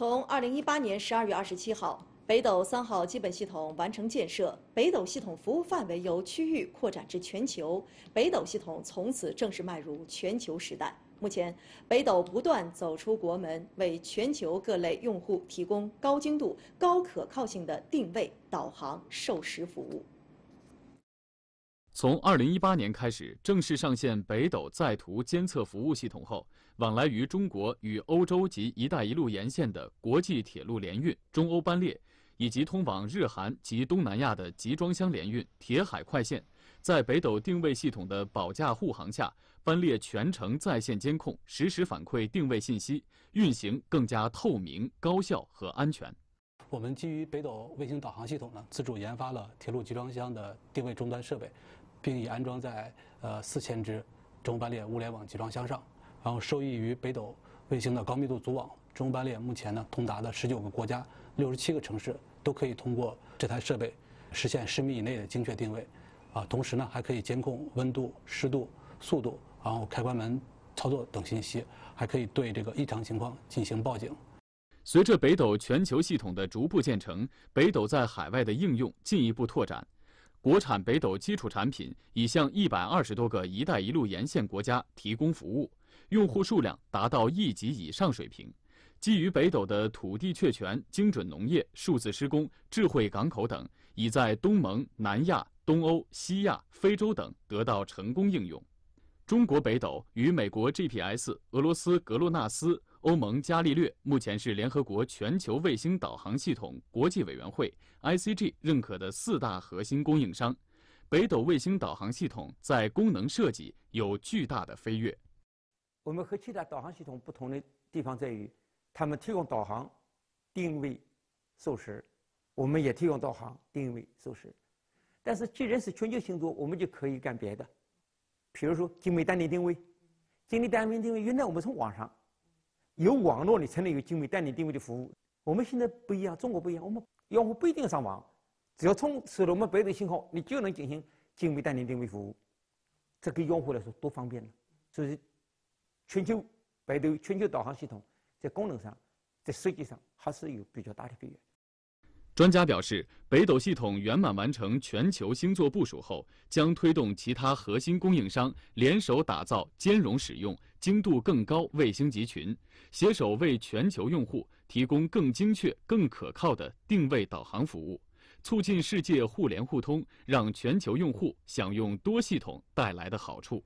从二零一八年十二月二十七号，北斗三号基本系统完成建设，北斗系统服务范围由区域扩展至全球，北斗系统从此正式迈入全球时代。目前，北斗不断走出国门，为全球各类用户提供高精度、高可靠性的定位、导航、授时服务。从二零一八年开始正式上线北斗在途监测服务系统后，往来于中国与欧洲及“一带一路”沿线的国际铁路联运中欧班列，以及通往日韩及东南亚的集装箱联运铁海快线，在北斗定位系统的保驾护航下，班列全程在线监控，实时反馈定位信息，运行更加透明、高效和安全。我们基于北斗卫星导航系统呢，自主研发了铁路集装箱的定位终端设备。并已安装在呃四千只中巴列物联网集装箱上，然后受益于北斗卫星的高密度组网，中巴列目前呢通达的十九个国家六十七个城市都可以通过这台设备实现十米以内的精确定位，啊，同时呢还可以监控温度、湿度、速度，然后开关门操作等信息，还可以对这个异常情况进行报警。随着北斗全球系统的逐步建成，北斗在海外的应用进一步拓展。国产北斗基础产品已向一百二十多个“一带一路”沿线国家提供服务，用户数量达到亿级以上水平。基于北斗的土地确权、精准农业、数字施工、智慧港口等，已在东盟、南亚、东欧、西亚、非洲等得到成功应用。中国北斗与美国 GPS、俄罗斯格洛纳斯。欧盟伽利略目前是联合国全球卫星导航系统国际委员会 （ICG） 认可的四大核心供应商。北斗卫星导航系统在功能设计有巨大的飞跃。我们和其他导航系统不同的地方在于，他们提供导航、定位、授时，我们也提供导航、定位、授时。但是，既然是全球星座，我们就可以干别的，比如说精密单点定位、精密单频定位。原来我们从网上。有网络，你才能有精密代理定位的服务。我们现在不一样，中国不一样，我们用户不一定上网，只要充使了我们北斗信号，你就能进行精密代理定位服务，这给用户来说多方便呢！所以，全球北斗全球导航系统在功能上，在设计上还是有比较大的飞跃。专家表示，北斗系统圆满完成全球星座部署后，将推动其他核心供应商联手打造兼容、使用精度更高卫星集群，携手为全球用户提供更精确、更可靠的定位导航服务，促进世界互联互通，让全球用户享用多系统带来的好处。